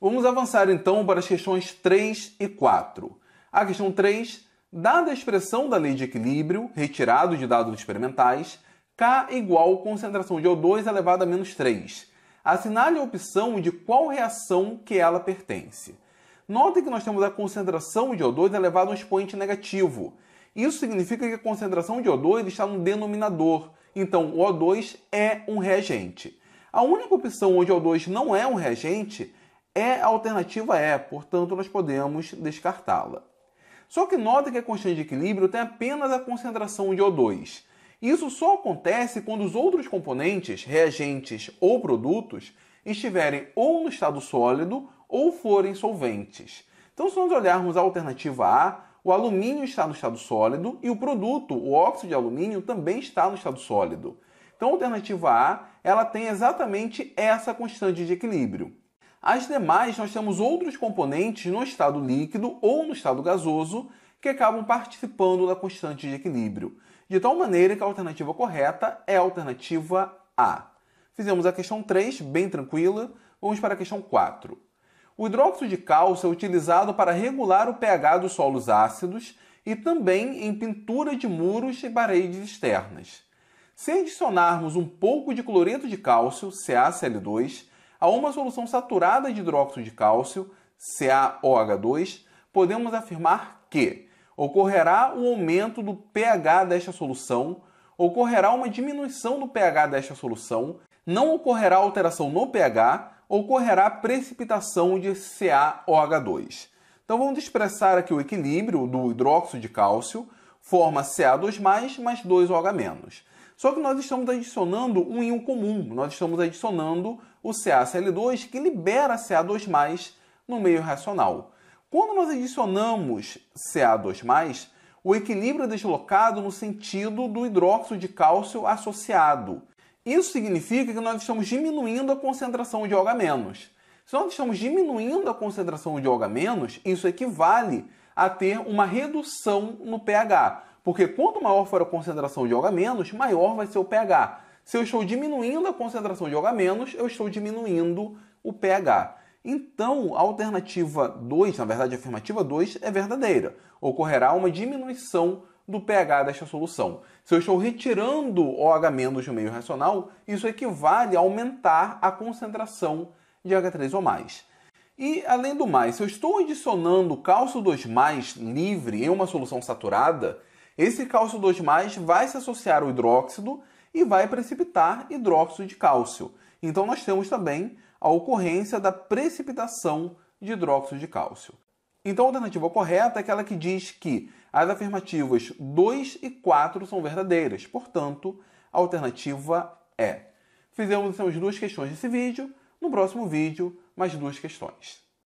Vamos avançar então para as questões 3 e 4. A questão 3, dada a expressão da lei de equilíbrio, retirado de dados experimentais, K igual concentração de O2 elevado a menos 3. Assinale a opção de qual reação que ela pertence. Notem que nós temos a concentração de O2 elevado a um expoente negativo. Isso significa que a concentração de O2 está no denominador. Então, o O2 é um reagente. A única opção onde O2 não é um reagente é a alternativa E, é, portanto, nós podemos descartá-la. Só que nota que a constante de equilíbrio tem apenas a concentração de O2. Isso só acontece quando os outros componentes, reagentes ou produtos, estiverem ou no estado sólido ou forem solventes. Então, se nós olharmos a alternativa A, o alumínio está no estado sólido e o produto, o óxido de alumínio, também está no estado sólido. Então, a alternativa A, ela tem exatamente essa constante de equilíbrio. As demais, nós temos outros componentes no estado líquido ou no estado gasoso que acabam participando da constante de equilíbrio, de tal maneira que a alternativa correta é a alternativa A. Fizemos a questão 3, bem tranquila, vamos para a questão 4. O hidróxido de cálcio é utilizado para regular o pH dos solos ácidos e também em pintura de muros e paredes externas. Se adicionarmos um pouco de cloreto de cálcio, CaCl2, a uma solução saturada de hidróxido de cálcio, CaOH2, podemos afirmar que ocorrerá o um aumento do pH desta solução, ocorrerá uma diminuição do pH desta solução, não ocorrerá alteração no pH, ocorrerá precipitação de CaOH2. Então vamos expressar aqui o equilíbrio do hidróxido de cálcio, forma Ca2+, mais 2OH-. Só que nós estamos adicionando um íon comum, nós estamos adicionando o CaCl2 que libera Ca2+, no meio racional. Quando nós adicionamos Ca2+, o equilíbrio é deslocado no sentido do hidróxido de cálcio associado. Isso significa que nós estamos diminuindo a concentração de OH-. Se nós estamos diminuindo a concentração de OH-, isso equivale a ter uma redução no pH, porque quanto maior for a concentração de OH-, maior vai ser o pH. Se eu estou diminuindo a concentração de OH-, eu estou diminuindo o pH. Então, a alternativa 2, na verdade, a afirmativa 2 é verdadeira. Ocorrerá uma diminuição do pH desta solução. Se eu estou retirando OH- do meio racional, isso equivale a aumentar a concentração de H3 o E além do mais, se eu estou adicionando cálcio 2 livre em uma solução saturada, esse cálcio 2 vai se associar ao hidróxido e vai precipitar hidróxido de cálcio. Então nós temos também a ocorrência da precipitação de hidróxido de cálcio. Então a alternativa correta é aquela que diz que as afirmativas 2 e 4 são verdadeiras. Portanto, a alternativa é. Fizemos essas duas questões nesse vídeo. No próximo vídeo, mais duas questões.